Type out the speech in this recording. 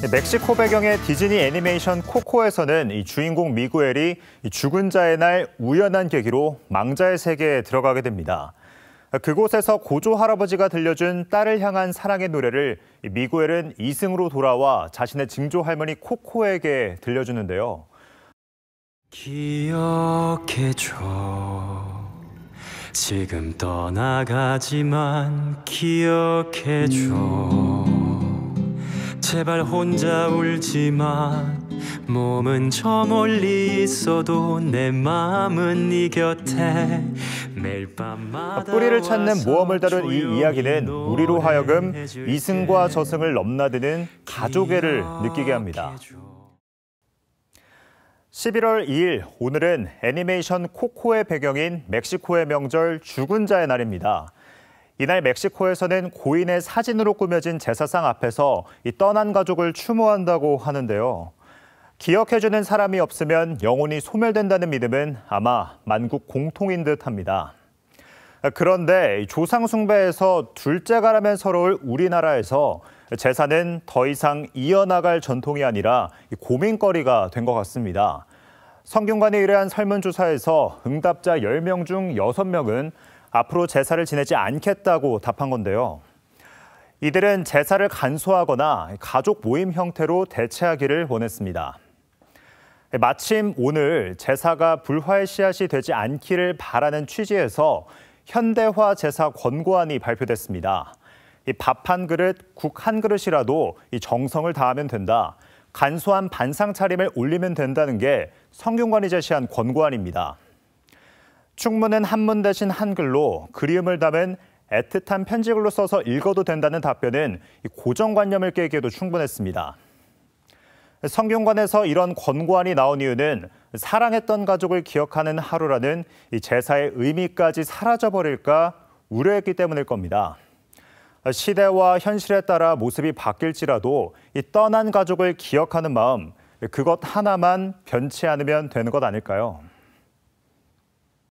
네, 멕시코 배경의 디즈니 애니메이션 코코에서는 이 주인공 미구엘이 죽은 자의 날 우연한 계기로 망자의 세계에 들어가게 됩니다. 그곳에서 고조 할아버지가 들려준 딸을 향한 사랑의 노래를 미구엘은 이승으로 돌아와 자신의 증조 할머니 코코에게 들려주는데요. 기억해줘 지금 떠나가지만 기억해줘 제발 혼자 울지만 몸은 저 멀리 있어도 내 마음은 네 곁에 매일 밤마다 뿌리를 찾는 모험을 다룬 이 이야기는 우리로 하여금 이승과 저승을 넘나드는 가족애를 느끼게 합니다. 11월 2일 오늘은 애니메이션 코코의 배경인 멕시코의 명절 죽은 자의 날입니다. 이날 멕시코에서는 고인의 사진으로 꾸며진 제사상 앞에서 떠난 가족을 추모한다고 하는데요. 기억해주는 사람이 없으면 영혼이 소멸된다는 믿음은 아마 만국 공통인 듯합니다. 그런데 조상 숭배에서 둘째가라면 서러울 우리나라에서 제사는 더 이상 이어나갈 전통이 아니라 고민거리가 된 것 같습니다. 성균관에 의뢰한 설문조사에서 응답자 10명 중 6명은 앞으로 제사를 지내지 않겠다고 답한 건데요. 이들은 제사를 간소하거나 가족 모임 형태로 대체하기를 원했습니다. 마침 오늘 제사가 불화의 씨앗이 되지 않기를 바라는 취지에서 현대화 제사 권고안이 발표됐습니다. 밥 한 그릇, 국 한 그릇이라도 정성을 다하면 된다. 간소한 반상 차림을 올리면 된다는 게 성균관이 제시한 권고안입니다. 충문은 한문 대신 한글로 그리움을 담은 애틋한 편지글로 써서 읽어도 된다는 답변은 고정관념을 깨기에도 충분했습니다. 성균관에서 이런 권고안이 나온 이유는 사랑했던 가족을 기억하는 하루라는 이 제사의 의미까지 사라져버릴까 우려했기 때문일 겁니다. 시대와 현실에 따라 모습이 바뀔지라도 이 떠난 가족을 기억하는 마음 그것 하나만 변치 않으면 되는 것 아닐까요?